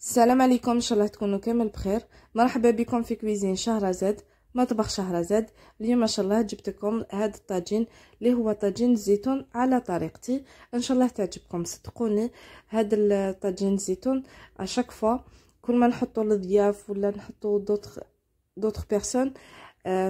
السلام عليكم ان شاء الله تكونوا كامل بخير مرحبا بكم في كويزين شهرزاد مطبخ شهرزاد اليوم ان شاء الله جبت لكم هذا الطاجين اللي هو طاجين الزيتون على طريقتي ان شاء الله تعجبكم صدقوني هذا الطاجين الزيتون اشاك فوا كل ما نحطو للضياف ولا نحطو دوتر دوتر بيرسون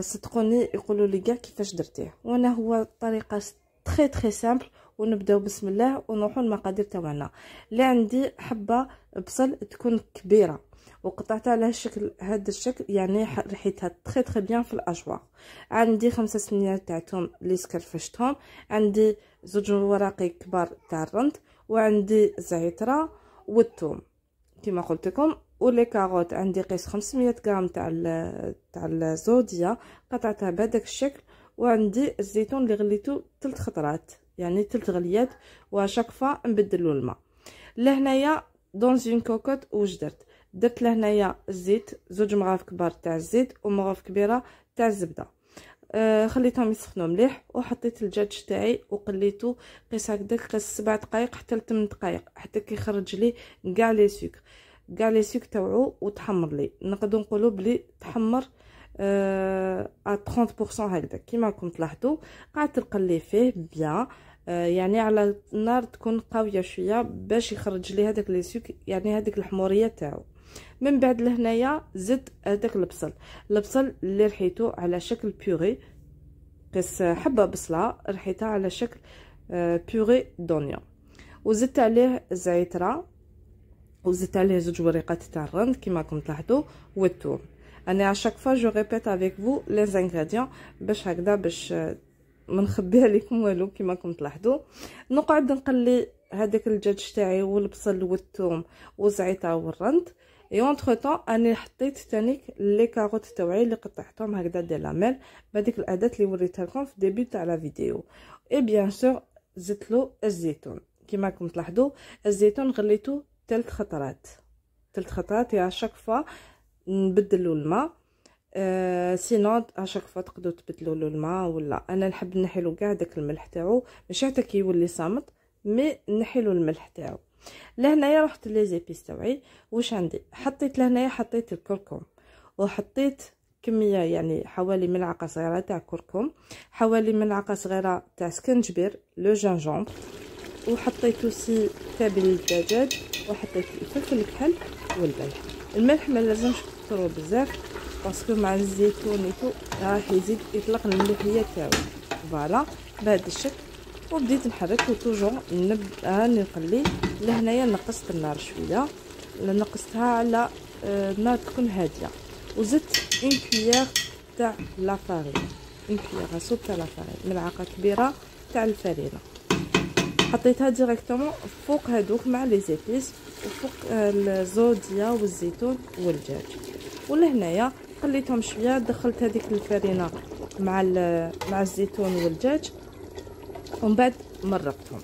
صدقوني يقولوا لي كاع كيفاش درتيه وانا هو طريقه تري تري سامبل ونبداو بسم الله ونروحوا المقادير تاعنا اللي عندي حبه بصل تكون كبيره وقطعتها على الشكل هذا الشكل يعني ريحتها تري تري بيان في الاجواء عندي خمسة سنيات تاع توم اللي سكرفشتهم عندي زوج وراقي كبار تاع الرند وعندي زعتره والثوم كما قلت لكم ولي كاروت عندي قيس 500 غرام تاع تاع الزوديا قطعتها بهذاك الشكل وعندي الزيتون اللي غليته ثلاث خطرات يعني ثلاث غليات وشاك فا نبدلو الماء لهنايا دون اون كوكوت واش درت درت لهنايا الزيت زوج مغارف كبار تاع الزيت ومغارف كبيره تاع الزبده أه، خليتهم يسخنوا مليح وحطيت الدجاج تاعي وقليته قيس هكذاك قيس 7 دقائق حتى ل 8 دقائق حتى كيخرج لي كاع لي سكر كاع لي سكر تاعو وتحمر لي نقدر نقولوا بلي تحمر آه 30% هكذا كيما راكم تلاحظوا قعدت نقلي فيه بيان آه، يعني على النار تكون قويه شويه باش يخرج لي هذاك لي سوك يعني هذيك الحموريه تاعو من بعد لهنايا زد هذاك البصل البصل اللي رحيتو على شكل بيوري قص حبه بصله رحيتها على شكل بيوري آه، دونيا وزدت عليه الزعتره وزدت عليه زوج وريقات تاع الرند كما راكم تلاحظوا والثوم انا على شاك فوا جو ريبيت افيك فو لي زانغريديون باش هكذا باش ما نخبيها لكم والو كما راكم تلاحظوا نقعد نقلي هذاك الدجاج تاعي والبصل والثوم والزعيطه والرند اي اونطرو طون اني حطيت تانيك لي كاروت تاوعي اللي قطعتهم هكذا دي لاميل بهذيك الاداه اللي وريتها لكم في ديبي تاع لا فيديو اي بيان سور زدت له الزيتون كما راكم تلاحظوا الزيتون غليته ثلاث خطرات ثلاث خطرات يا شاك فوا نبدلو الماء آه سينو على شاك فوا تقدروا تبدلوا له الماء ولا انا نحب نحيلو كاع داك الملح تاعو ماشي حتى كيولي صامت مي نحيلو الملح تاعو لهنايا رحت لي زيبيس تاعي واش عندي حطيت لهنايا حطيت الكركم وحطيت كميه يعني حوالي ملعقه صغيره تاع كركم حوالي ملعقه صغيره تاع سكنجبير لو جينجومبر وحطيت اوسي تابل الدجاج وحطيت الفلفل الكحل والملح الملح ما لازمش تكثروا بزاف باسكو مع الزيتون تو راح يزيد يطلق الملوحيه تاعو فوالا بهذا الشكل وبديت نحرك وتوجو نب هاني نقلي لهنايا نقصت النار شويه نقصتها على النار تكون هاديه وزدت اون كويير تاع فارين اون كويير صوب تاع فارين ملعقه كبيره تاع الفرينه حطيتها ديريكتومون فوق هادوك مع لي زيتيس وفوق الزوديا والزيتون والدجاج ولهنايا قليتهم شويه دخلت هذيك الفرينه مع مع الزيتون والدجاج ومن بعد مرقتهم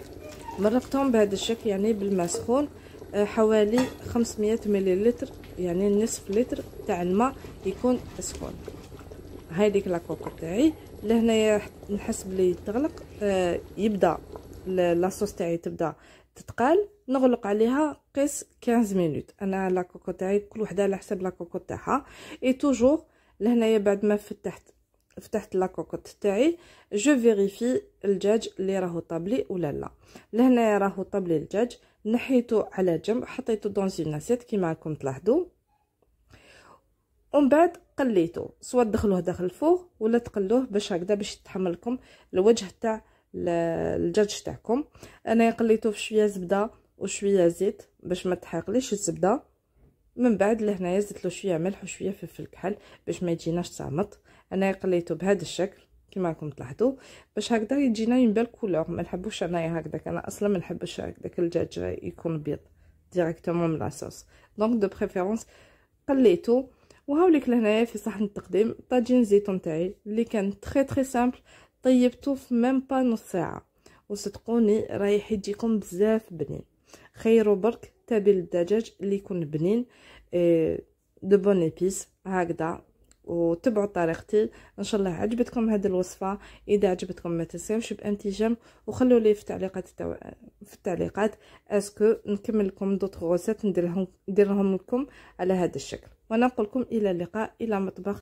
مرقتهم بهذا الشكل يعني بالماء سخون آه، حوالي 500 مليلتر يعني نصف لتر تاع الماء يكون سخون هاي ديك لاكوكو تاعي لهنايا نحس بلي تغلق آه، يبدا لاصوص تاعي تبدا تتقال نغلق عليها قيس 15 مينوت انا لا كوكو تاعي كل وحده على حسب لا كوكو تاعها اي توجور لهنايا بعد ما فتحت فتحت لا كوكوت تاعي جو فيريفي الدجاج اللي راهو طابلي ولا لا لهنايا راهو طابلي الدجاج نحيتو على جنب حطيتو دون اون كيما راكم تلاحظوا ومن بعد قليتو سواء تدخلوه داخل الفوق ولا تقلوه باش هكذا باش يتحملكم الوجه تاع الدجاج تاعكم انايا قليته شويه زبده وشويه زيت باش ما تحرقليش الزبده من بعد لهنايا زدت له شويه ملح وشويه فلفل كحل باش ما يجيناش صامت انايا قليته بهذا الشكل كما راكم تلاحظوا باش هكذا يجينا ينبان كولور ما نحبوش انايا هكذاك انا اصلا ما نحبش هكذاك الدجاج يكون بيض ديريكتومون من لاصوص دونك دو بريفيرونس قليته وهاوليك لهنايا في صحن التقديم طاجين الزيتون تاعي اللي كان تري تري سامبل طيبته في ميم با نص ساعه وصدقوني رايح يجيكم بزاف بنين خيرو برك تابل الدجاج اللي يكون بنين دو بون ايبيس هكذا وتبعوا طريقتي ان شاء الله عجبتكم هذه الوصفه اذا عجبتكم ما تنساوش بانتجام وخلوا لي في التعليقات التو... في التعليقات اسكو نكمل لكم دوت غوسات نديرهم نديرهم لكم على هذا الشكل وانا نقول لكم الى اللقاء الى مطبخ